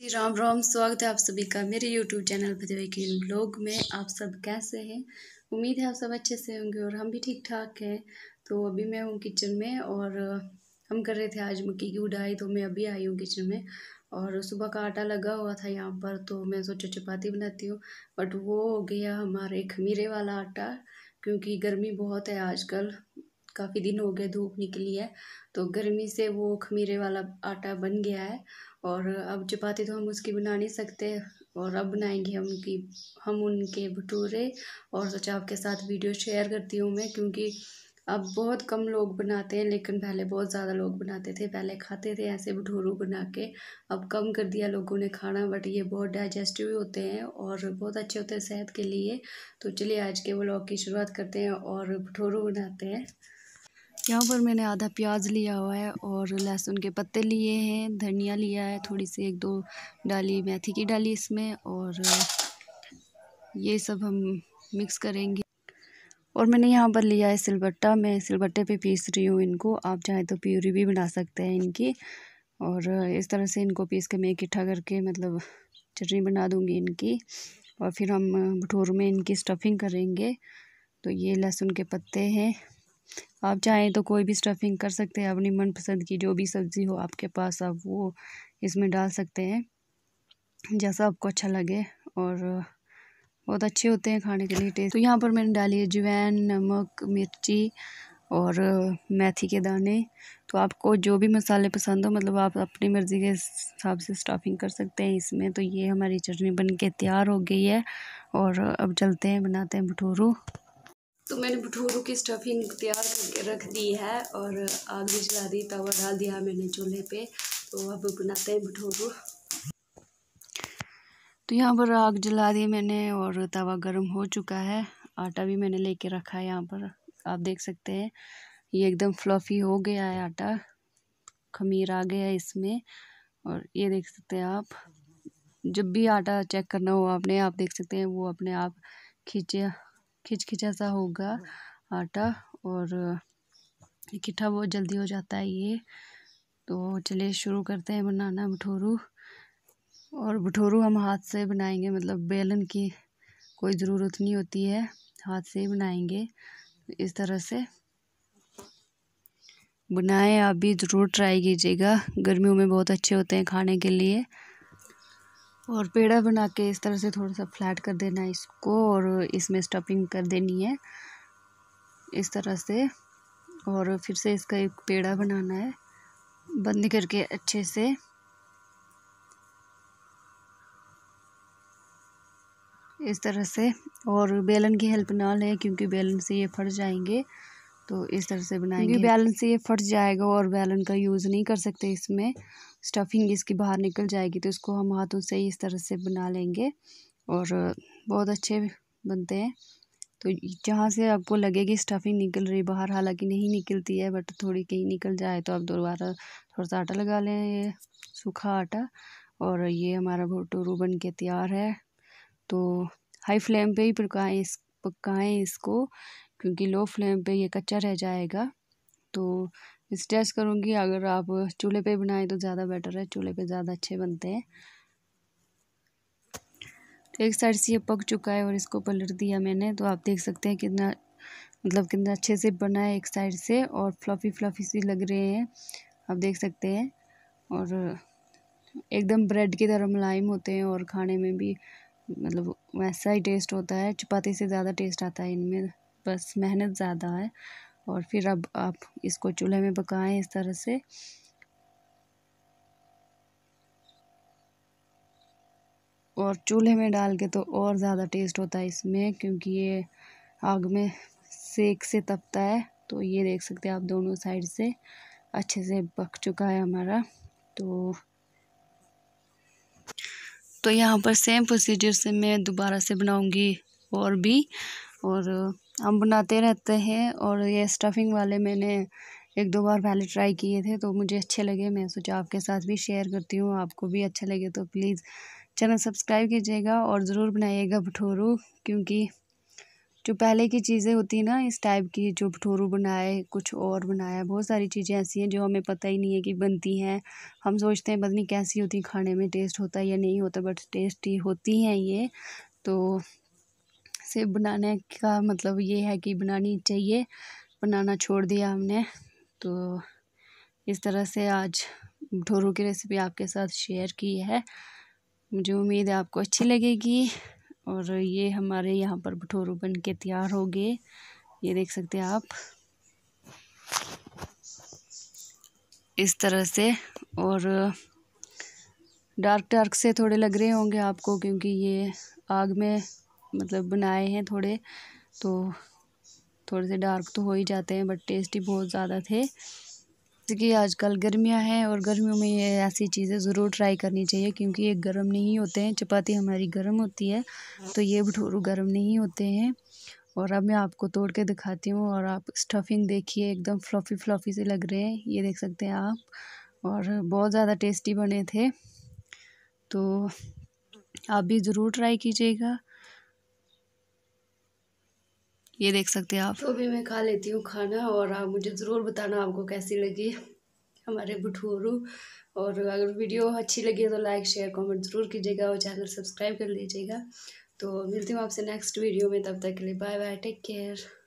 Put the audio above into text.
जी राम राम स्वागत है आप सभी का मेरे यूट्यूब चैनल भदवे के ब्लॉग में आप सब कैसे हैं उम्मीद है आप सब अच्छे से होंगे और हम भी ठीक ठाक हैं तो अभी मैं हूँ किचन में और हम कर रहे थे आज मक्की की उड़ाई तो मैं अभी आई हूँ किचन में और सुबह का आटा लगा हुआ था यहाँ पर तो मैं सोचा चपाती बनाती हूँ बट वो हो गया हमारे खमीरे वाला आटा क्योंकि गर्मी बहुत है आजकल काफ़ी दिन हो गए धूप निकली है तो गर्मी से वो खमीरे वाला आटा बन गया है और अब चपाती तो हम उसकी बना नहीं सकते और अब बनाएंगे हम उनकी हम उनके भटूरे और सोचा आपके साथ वीडियो शेयर करती हूँ मैं क्योंकि अब बहुत कम लोग बनाते हैं लेकिन पहले बहुत ज़्यादा लोग बनाते थे पहले खाते थे ऐसे भटूरू बना के अब कम कर दिया लोगों ने खाना बट ये बहुत डाइजेस्टिव होते हैं और बहुत अच्छे होते हैं सेहत के लिए तो चलिए आज के वो की शुरुआत करते हैं और भटूरू बनाते हैं यहाँ पर मैंने आधा प्याज लिया हुआ है और लहसुन के पत्ते लिए हैं धनिया लिया है थोड़ी सी एक दो डाली मेथी की डाली इसमें और ये सब हम मिक्स करेंगे और मैंने यहाँ पर लिया है सिलबट्टा मैं सिलबट्टे पे पीस रही हूँ इनको आप चाहें तो प्यूरी भी बना सकते हैं इनकी और इस तरह से इनको पीस के मैं इकट्ठा करके मतलब चटनी बना दूँगी इनकी और फिर हम भटूर में इनकी स्टफिंग करेंगे तो ये लहसुन के पत्ते हैं आप चाहें तो कोई भी स्टफिंग कर सकते हैं अपनी मनपसंद की जो भी सब्ज़ी हो आपके पास आप वो इसमें डाल सकते हैं जैसा आपको अच्छा लगे और बहुत अच्छे होते हैं खाने के लिए टेस्ट तो यहाँ पर मैंने डाली है जवैन नमक मिर्ची और मेथी के दाने तो आपको जो भी मसाले पसंद हो मतलब आप अपनी मर्ज़ी के हिसाब से स्टफिंग कर सकते हैं इसमें तो ये हमारी चटनी बन के तैयार हो गई है और अब चलते हैं बनाते हैं भटूरू तो मैंने भटूरू की स्टफिंग तैयार करके रख दी है और आग भी जला दी तवा डाल दिया मैंने चूल्हे पे तो अब बनाते हैं भटूरू तो यहाँ पर आग जला दी मैंने और तवा गर्म हो चुका है आटा भी मैंने लेके रखा है यहाँ पर आप देख सकते हैं ये एकदम फ्लफ़ी हो गया है आटा खमीर आ गया है इसमें और ये देख सकते हैं आप जब भी आटा चेक करना हो आपने आप देख सकते हैं वो अपने आप खींचे खिचखिचा सा होगा हाँ। आटा और इकट्ठा बहुत जल्दी हो जाता है ये तो चलिए शुरू करते हैं बनाना भठोरू और भठोरू हम हाथ से बनाएंगे मतलब बेलन की कोई ज़रूरत नहीं होती है हाथ से ही बनाएंगे इस तरह से बनाएं आप भी ज़रूर ट्राई कीजिएगा गर्मियों में बहुत अच्छे होते हैं खाने के लिए और पेड़ा बना के इस तरह से थोड़ा सा फ्लैट कर देना है इसको और इसमें स्टफिंग कर देनी है इस तरह से और फिर से इसका एक पेड़ा बनाना है बंद करके अच्छे से इस तरह से और बेलन की हेल्प ना लें क्योंकि बेलन से ये फट जाएंगे तो इस तरह से बनाएंगे क्योंकि बैलन से ये फट जाएगा और बैलन का यूज़ नहीं कर सकते इसमें स्टफिंग इसकी बाहर निकल जाएगी तो इसको हम हाथों से इस तरह से बना लेंगे और बहुत अच्छे बनते हैं तो जहाँ से आपको लगेगी स्टफिंग निकल रही बाहर हालांकि नहीं निकलती है बट थोड़ी कहीं निकल जाए तो आप दोबारा थोड़ा सा आटा लगा लें ये सूखा आटा और ये हमारा भुटूरू बन के तैयार है तो हाई फ्लेम पे ही पकाएं इस पकाएं इसको क्योंकि लो फ्लेम पे ये कच्चा रह जाएगा तो इस टेस्ट करूँगी अगर आप चूल्हे पे बनाएं तो ज़्यादा बेटर है चूल्हे पे ज़्यादा अच्छे बनते हैं तो एक साइड से ये पक चुका है और इसको पलट दिया मैंने तो आप देख सकते हैं कितना मतलब कितना अच्छे से बना है एक साइड से और फ्लफ़ी फ्लफ़ी सी लग रहे हैं आप देख सकते हैं और एकदम ब्रेड की तरह मुलायम होते हैं और खाने में भी मतलब वैसा ही टेस्ट होता है चपाती से ज़्यादा टेस्ट आता है इनमें बस मेहनत ज़्यादा है और फिर अब आप इसको चूल्हे में पकाएं इस तरह से और चूल्हे में डाल के तो और ज़्यादा टेस्ट होता है इसमें क्योंकि ये आग में सेक से तपता है तो ये देख सकते हैं आप दोनों साइड से अच्छे से पक चुका है हमारा तो तो यहाँ पर सेम प्रोसीजर से मैं दोबारा से बनाऊंगी और भी और हम बनाते रहते हैं और ये स्टफिंग वाले मैंने एक दो बार पहले ट्राई किए थे तो मुझे अच्छे लगे मैं सोचा आपके साथ भी शेयर करती हूँ आपको भी अच्छा लगे तो प्लीज़ चैनल सब्सक्राइब कीजिएगा और ज़रूर बनाइएगा भटोरू क्योंकि जो पहले की चीज़ें होती ना इस टाइप की जो भटोरू बनाए कुछ और बनाया बहुत सारी चीज़ें ऐसी हैं जो हमें पता ही नहीं है कि बनती हैं हम सोचते हैं पता कैसी होती खाने में टेस्ट होता है या नहीं होता बट टेस्टी होती हैं ये तो से बनाने का मतलब ये है कि बनानी चाहिए बनाना छोड़ दिया हमने तो इस तरह से आज ढोरों की रेसिपी आपके साथ शेयर की है मुझे उम्मीद है आपको अच्छी लगेगी और ये हमारे यहाँ पर भटोरू बन के तैयार हो गए ये देख सकते हैं आप इस तरह से और डार्क डार्क से थोड़े लग रहे होंगे आपको क्योंकि ये आग में मतलब बनाए हैं थोड़े तो थोड़े से डार्क तो हो ही जाते हैं बट टेस्टी बहुत ज़्यादा थे जैसे कि आजकल गर्मियां हैं और गर्मियों में ये ऐसी चीज़ें ज़रूर ट्राई करनी चाहिए क्योंकि ये गर्म नहीं होते हैं चपाती हमारी गर्म होती है तो ये भटूरू गर्म नहीं होते हैं और अब मैं आपको तोड़ के दिखाती हूँ और आप स्टफिंग देखिए एकदम फ्लफ़ी फ्लफ़ी से लग रहे हैं ये देख सकते हैं आप और बहुत ज़्यादा टेस्टी बने थे तो आप भी ज़रूर ट्राई कीजिएगा ये देख सकते हैं आप तो अभी मैं खा लेती हूँ खाना और आप मुझे ज़रूर बताना आपको कैसी लगी हमारे भुठोरू और अगर वीडियो अच्छी लगी है तो लाइक शेयर कमेंट ज़रूर कीजिएगा और चैनल सब्सक्राइब कर लीजिएगा तो मिलती हूँ आपसे नेक्स्ट वीडियो में तब तक के लिए बाय बाय टेक केयर